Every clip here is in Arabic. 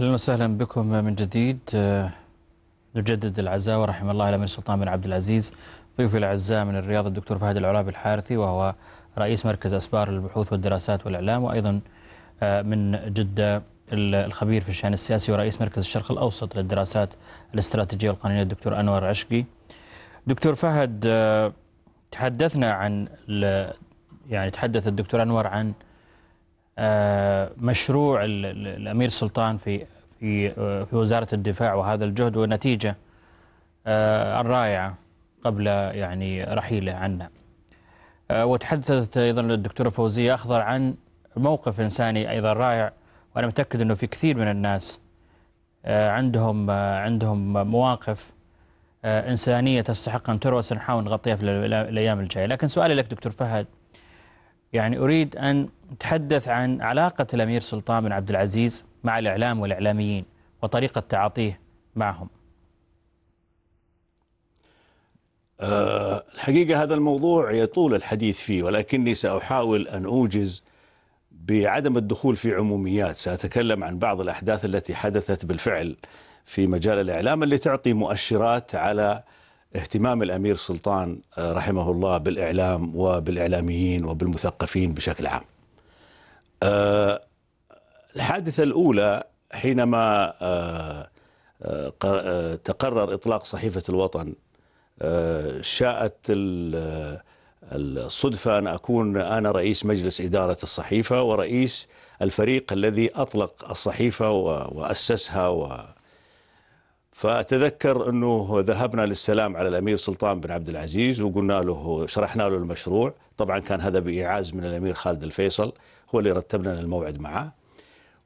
أهلا وسهلا بكم من جديد آه، نجدد العزاء ورحم الله الأمير سلطان بن عبد العزيز ضيوفي الأعزاء من الرياض الدكتور فهد العرابي الحارثي وهو رئيس مركز أسبار للبحوث والدراسات والإعلام وأيضا آه، من جدة الخبير في الشأن السياسي ورئيس مركز الشرق الأوسط للدراسات الاستراتيجية والقانونية الدكتور أنور عشقي دكتور فهد آه، تحدثنا عن يعني تحدث الدكتور أنور عن مشروع الأمير سلطان في في آه، في وزارة الدفاع وهذا الجهد ونتيجة آه، الرائعة قبل يعني رحيله عنا آه، وتحدثت أيضا الدكتورة فوزية أخضر عن موقف إنساني أيضا رائع وأنا متأكد أنه في كثير من الناس عندهم عندهم مواقف إنسانية تستحق أن تروس نحاول نغطيها في الأيام الجاية لكن سؤالي لك دكتور فهد يعني أريد أن تحدث عن علاقة الأمير سلطان بن عبد العزيز مع الإعلام والإعلاميين وطريقة تعاطيه معهم آه، الحقيقة هذا الموضوع يطول الحديث فيه ولكني سأحاول أن أوجز بعدم الدخول في عموميات سأتكلم عن بعض الأحداث التي حدثت بالفعل في مجال الإعلام اللي تعطي مؤشرات على اهتمام الأمير سلطان آه، رحمه الله بالإعلام وبالإعلاميين وبالمثقفين بشكل عام آه، الحادثة الأولى حينما آه، آه، آه، تقرر إطلاق صحيفة الوطن شاءت الصدفة أن أكون أنا رئيس مجلس إدارة الصحيفة ورئيس الفريق الذي أطلق الصحيفة وأسسها و فأتذكر أنه ذهبنا للسلام على الأمير سلطان بن عبد العزيز وقلنا له شرحنا له المشروع طبعا كان هذا بإعاز من الأمير خالد الفيصل هو اللي رتبنا الموعد معه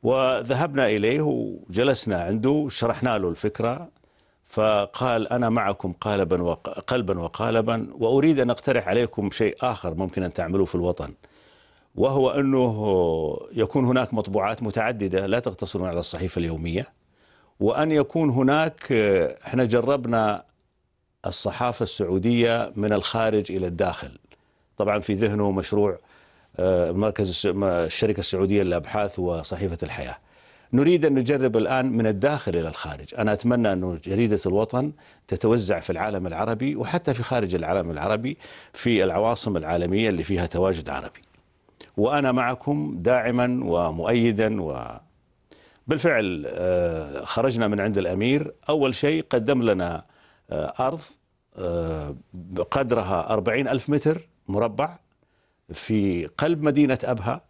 وذهبنا إليه وجلسنا عنده شرحنا له الفكرة فقال أنا معكم قالبا وقلبا قلبا وقالبا وأريد أن أقترح عليكم شيء آخر ممكن أن تعملوه في الوطن وهو أنه يكون هناك مطبوعات متعددة لا تقتصرون على الصحيفة اليومية وأن يكون هناك احنا جربنا الصحافة السعودية من الخارج إلى الداخل طبعا في ذهنه مشروع آه، مركز الشركة السعودية للأبحاث وصحيفة الحياة نريد أن نجرب الآن من الداخل إلى الخارج أنا أتمنى أن جريدة الوطن تتوزع في العالم العربي وحتى في خارج العالم العربي في العواصم العالمية اللي فيها تواجد عربي وأنا معكم داعما ومؤيدا و بالفعل آه، خرجنا من عند الأمير أول شيء قدم لنا آه، أرض قدرها 40 ألف متر مربع في قلب مدينة أبها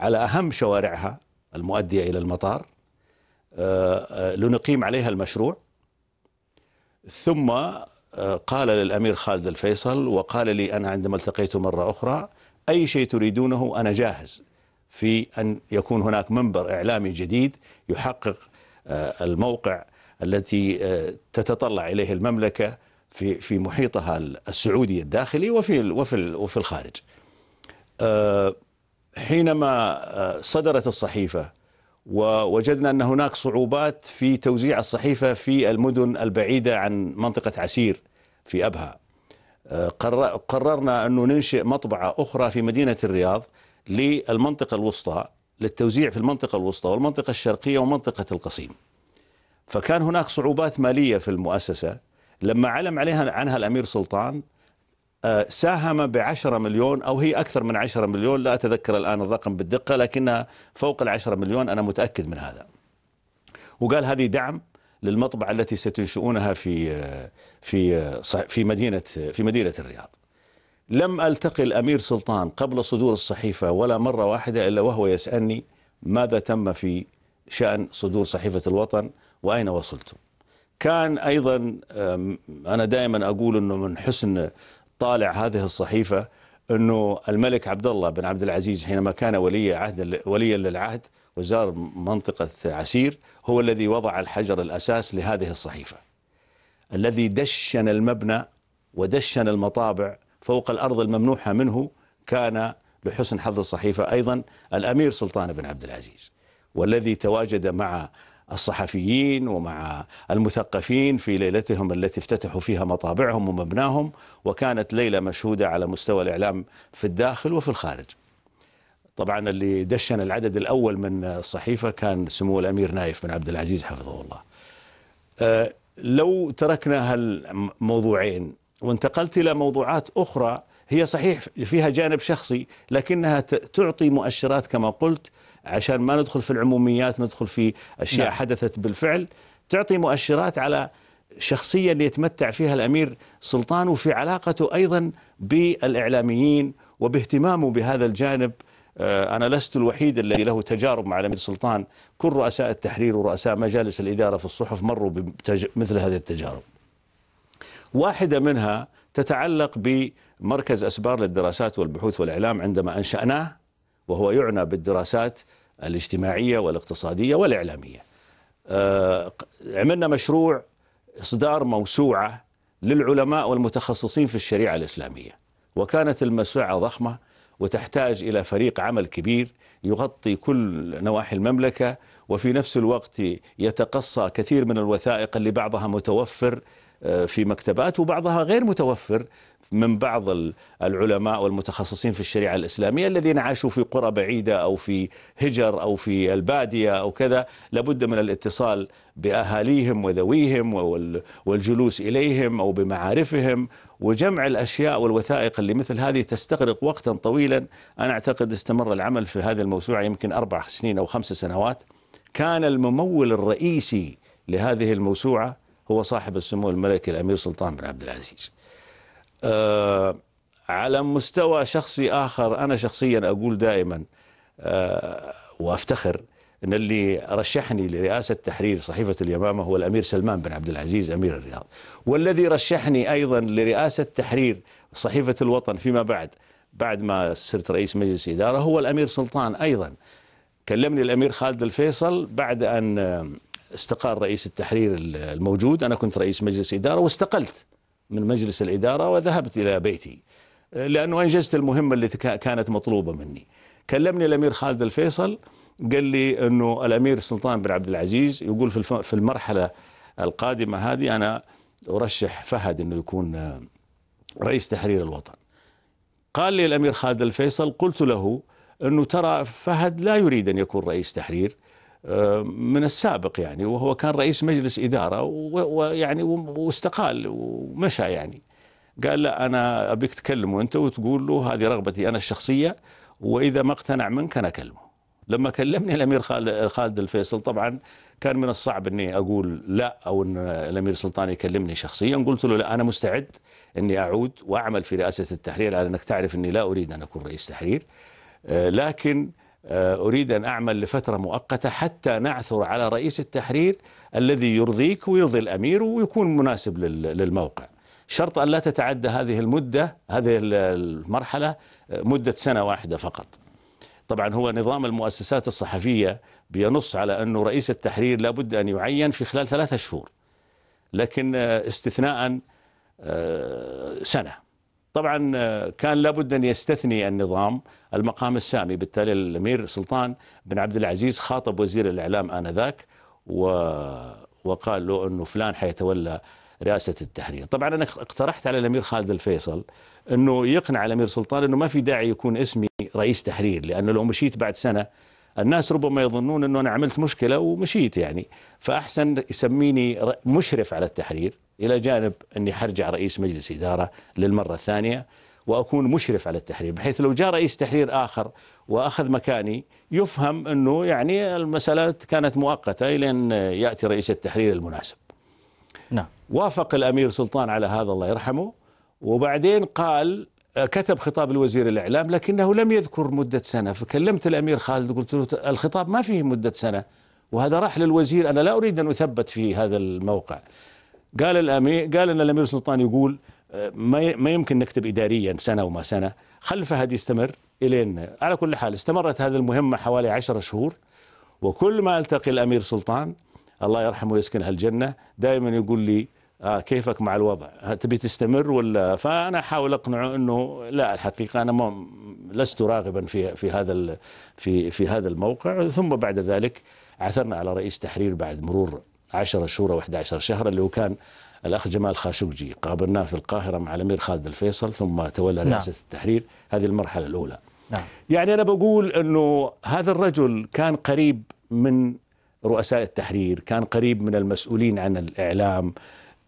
على أهم شوارعها المؤدية إلى المطار آه، آه، لنقيم عليها المشروع ثم آه، قال للأمير خالد الفيصل وقال لي أنا عندما التقيت مرة أخرى أي شيء تريدونه أنا جاهز في أن يكون هناك منبر إعلامي جديد يحقق الموقع التي تتطلع إليه المملكة في في محيطها السعودي الداخلي وفي وفي وفي الخارج. آه، حينما آه، صدرت الصحيفة ووجدنا أن هناك صعوبات في توزيع الصحيفة في المدن البعيدة عن منطقة عسير في أبها آه، قررنا أنه ننشئ مطبعة أخرى في مدينة الرياض للمنطقة الوسطى للتوزيع في المنطقة الوسطى والمنطقة الشرقية ومنطقة القصيم فكان هناك صعوبات مالية في المؤسسة لما علم عليها عنها الأمير سلطان ساهم بعشرة مليون أو هي أكثر من عشرة مليون لا أتذكر الآن الرقم بالدقة لكنها فوق العشرة مليون أنا متأكد من هذا وقال هذه دعم للمطبعة التي ستنشئونها في في في مدينة في مدينة الرياض. لم التقي الامير سلطان قبل صدور الصحيفه ولا مره واحده الا وهو يسالني ماذا تم في شان صدور صحيفه الوطن واين وصلتم؟ كان ايضا انا دائما اقول انه من حسن طالع هذه الصحيفة أنه الملك عبد الله بن عبد العزيز حينما كان ولي عهد وليا للعهد وزار منطقة عسير هو الذي وضع الحجر الأساس لهذه الصحيفة الذي دشن المبنى ودشن المطابع فوق الأرض الممنوحة منه كان لحسن حظ الصحيفة أيضا الأمير سلطان بن عبد العزيز والذي تواجد مع الصحفيين ومع المثقفين في ليلتهم التي افتتحوا فيها مطابعهم ومبناهم وكانت ليلة مشهودة على مستوى الإعلام في الداخل وفي الخارج طبعا اللي دشن العدد الأول من الصحيفة كان سمو الأمير نايف بن عبد العزيز حفظه الله أه، لو تركنا هالموضوعين وانتقلت إلى موضوعات أخرى هي صحيح فيها جانب شخصي لكنها تعطي مؤشرات كما قلت عشان ما ندخل في العموميات ندخل في أشياء نعم. حدثت بالفعل تعطي مؤشرات على شخصية اللي يتمتع فيها الأمير سلطان وفي علاقته أيضا بالإعلاميين وباهتمامه بهذا الجانب آه، أنا لست الوحيد الذي له تجارب مع الأمير سلطان كل رؤساء التحرير ورؤساء مجالس الإدارة في الصحف مروا بمثل هذه التجارب واحدة منها تتعلق بمركز أسبار للدراسات والبحوث والإعلام عندما أنشأناه وهو يعنى بالدراسات الاجتماعية والاقتصادية والإعلامية آه، عملنا مشروع إصدار موسوعة للعلماء والمتخصصين في الشريعة الإسلامية وكانت الموسوعة ضخمة وتحتاج إلى فريق عمل كبير يغطي كل نواحي المملكة وفي نفس الوقت يتقصى كثير من الوثائق اللي بعضها متوفر في مكتبات وبعضها غير متوفر من بعض العلماء والمتخصصين في الشريعة الإسلامية الذين عاشوا في قرى بعيدة أو في هجر أو في البادية أو كذا لابد من الاتصال بأهاليهم وذويهم والجلوس إليهم أو بمعارفهم وجمع الأشياء والوثائق اللي مثل هذه تستغرق وقتا طويلا أنا أعتقد استمر العمل في هذه الموسوعة يمكن أربع سنين أو خمس سنوات كان الممول الرئيسي لهذه الموسوعة هو صاحب السمو الملكي الأمير سلطان بن عبد العزيز آه على مستوى شخصي آخر أنا شخصيا أقول دائما آه وأفتخر أن اللي رشحني لرئاسة تحرير صحيفة اليمامة هو الأمير سلمان بن عبد العزيز أمير الرياض والذي رشحني أيضا لرئاسة تحرير صحيفة الوطن فيما بعد بعد ما صرت رئيس مجلس إدارة هو الأمير سلطان أيضا كلمني الأمير خالد الفيصل بعد أن آه، استقال رئيس التحرير الموجود أنا كنت رئيس مجلس إدارة واستقلت من مجلس الإدارة وذهبت إلى بيتي آه، لأنه أنجزت المهمة التي كانت مطلوبة مني كلمني الأمير خالد الفيصل قال لي أنه الأمير سلطان بن عبد العزيز يقول في المرحلة القادمة هذه أنا أرشح فهد أنه يكون آه، رئيس تحرير الوطن قال لي الأمير خالد الفيصل قلت له أنه ترى فهد لا يريد أن يكون رئيس تحرير من السابق يعني وهو كان رئيس مجلس إدارة ويعني واستقال ومشى يعني قال لا أنا أبيك تكلمه أنت وتقول له هذه رغبتي أنا الشخصية وإذا ما اقتنع منك أنا أكلمه لما كلمني الأمير خالد الفيصل طبعا كان من الصعب أني أقول لا أو أن الأمير سلطان يكلمني شخصيا قلت له لا أنا مستعد أني أعود وأعمل في رئاسة التحرير على أنك تعرف أني لا أريد أن أكون رئيس تحرير آه، لكن آه، أريد أن أعمل لفترة مؤقتة حتى نعثر على رئيس التحرير الذي يرضيك ويرضي الأمير ويكون مناسب للموقع شرط أن لا تتعدى هذه المدة هذه المرحلة آه، مدة سنة واحدة فقط طبعا هو نظام المؤسسات الصحفية بينص على أنه رئيس التحرير لابد أن يعين في خلال ثلاثة شهور لكن آه، استثناء سنة طبعا آه، كان لابد أن يستثني النظام المقام السامي بالتالي الأمير سلطان بن عبد العزيز خاطب وزير الإعلام آنذاك و... وقال له أنه فلان حيتولى رئاسة التحرير طبعا أنا اقترحت على الأمير خالد الفيصل أنه يقنع الأمير سلطان أنه ما في داعي يكون اسمي رئيس تحرير لأنه لو مشيت بعد سنة الناس ربما يظنون أنه أنا عملت مشكلة ومشيت يعني فأحسن يسميني مشرف على التحرير إلى جانب أني حرجع رئيس مجلس إدارة للمرة الثانية وأكون مشرف على التحرير بحيث لو جاء رئيس تحرير آخر وأخذ مكاني يفهم أنه يعني المسألة كانت مؤقتة إلى أن يأتي رئيس التحرير المناسب نعم. وافق الأمير سلطان على هذا الله يرحمه وبعدين قال آه، كتب خطاب الوزير الإعلام لكنه لم يذكر مدة سنة فكلمت الأمير خالد قلت له الخطاب ما فيه مدة سنة وهذا راح للوزير أنا لا أريد أن أثبت في هذا الموقع قال الأمير قال أن الأمير سلطان يقول آه، ما يمكن نكتب إداريا سنة وما سنة خل فهد يستمر إلين على كل حال استمرت هذه المهمة حوالي عشر شهور وكل ما ألتقي الأمير سلطان الله يرحمه ويسكنها الجنة دائما يقول لي آه كيفك مع الوضع تبي تستمر ولا فانا احاول اقنعه انه لا الحقيقه انا ما لست راغبا في في هذا في في هذا الموقع ثم بعد ذلك عثرنا على رئيس تحرير بعد مرور 10 شهور او 11 شهر اللي هو كان الاخ جمال خاشقجي قابلناه في القاهره مع الامير خالد الفيصل ثم تولى نعم. رئاسه نعم. التحرير هذه المرحله الاولى نعم. يعني انا بقول انه هذا الرجل كان قريب من رؤساء التحرير كان قريب من المسؤولين عن الاعلام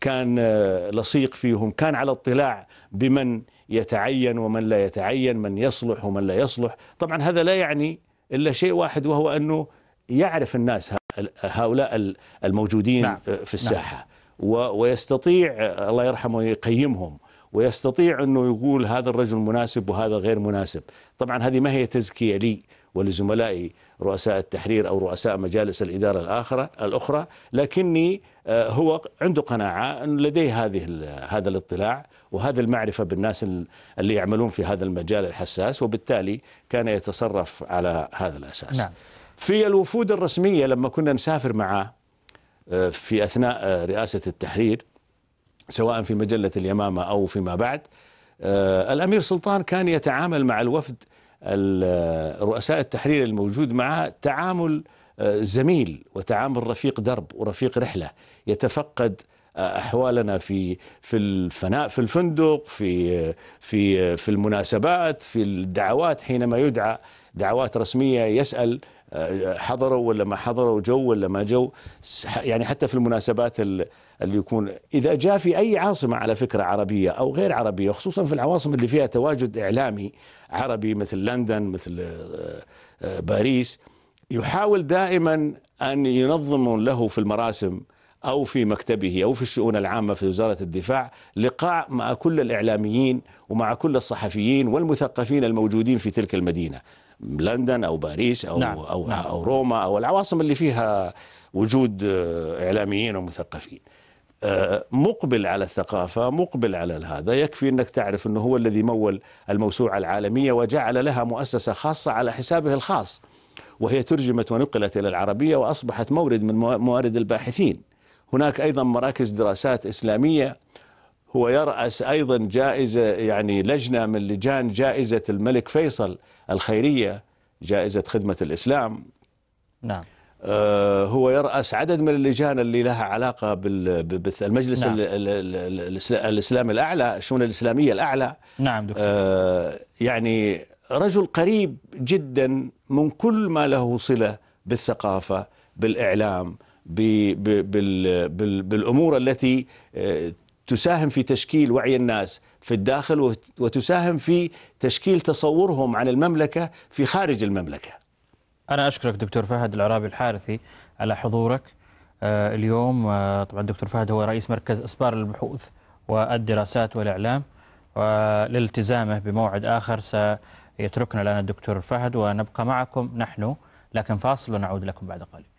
كان آه، لصيق فيهم كان على اطلاع بمن يتعين ومن لا يتعين من يصلح ومن لا يصلح طبعا هذا لا يعني إلا شيء واحد وهو أنه يعرف الناس هؤلاء الموجودين نعم. في نعم. الساحة نعم. ويستطيع الله يرحمه يقيمهم ويستطيع أنه يقول هذا الرجل مناسب وهذا غير مناسب طبعا هذه ما هي تزكية لي ولزملائي رؤساء التحرير أو رؤساء مجالس الإدارة الآخرة الأخرى لكني آه، هو عنده قناعة أن لديه هذه هذا الاطلاع وهذا المعرفة بالناس اللي يعملون في هذا المجال الحساس وبالتالي كان يتصرف على هذا الأساس نعم. في الوفود الرسمية لما كنا نسافر معه آه، في أثناء آه، رئاسة التحرير سواء في مجلة اليمامة أو فيما بعد الأمير سلطان كان يتعامل مع الوفد رؤساء التحرير الموجود معها تعامل آه، زميل وتعامل رفيق درب ورفيق رحله يتفقد آه، احوالنا في في الفناء في الفندق في في في المناسبات في الدعوات حينما يدعى دعوات رسميه يسال آه، حضروا ولا ما حضروا جو ولا ما جو يعني حتى في المناسبات اللي يكون إذا جاء في أي عاصمة على فكرة عربية أو غير عربية خصوصا في العواصم اللي فيها تواجد إعلامي عربي مثل لندن مثل آه، آه، باريس يحاول دائما أن ينظم له في المراسم أو في مكتبه أو في الشؤون العامة في وزارة الدفاع لقاء مع كل الإعلاميين ومع كل الصحفيين والمثقفين الموجودين في تلك المدينة لندن أو باريس أو, نعم. أو, نعم. أو روما أو العواصم اللي فيها وجود آه، إعلاميين ومثقفين مقبل على الثقافة مقبل على هذا يكفي أنك تعرف أنه هو الذي مول الموسوعة العالمية وجعل لها مؤسسة خاصة على حسابه الخاص وهي ترجمت ونقلت إلى العربية وأصبحت مورد من موارد الباحثين هناك أيضا مراكز دراسات إسلامية هو يرأس أيضا جائزة يعني لجنة من لجان جائزة الملك فيصل الخيرية جائزة خدمة الإسلام نعم آه، هو يرأس عدد من اللجان اللي لها علاقة بالمجلس نعم. الإسلامي الأعلى الشؤون الإسلامية الأعلى نعم دكتور آه، يعني رجل قريب جدا من كل ما له صلة بالثقافة بالإعلام بالأمور التي آه، تساهم في تشكيل وعي الناس في الداخل وتساهم في تشكيل تصورهم عن المملكة في خارج المملكة أنا أشكرك دكتور فهد العرابي الحارثي على حضورك آه، اليوم آه، طبعا دكتور فهد هو رئيس مركز إسبار للبحوث والدراسات والإعلام ولالتزامه بموعد آخر سيتركنا لنا الدكتور فهد ونبقى معكم نحن لكن فاصل ونعود لكم بعد قليل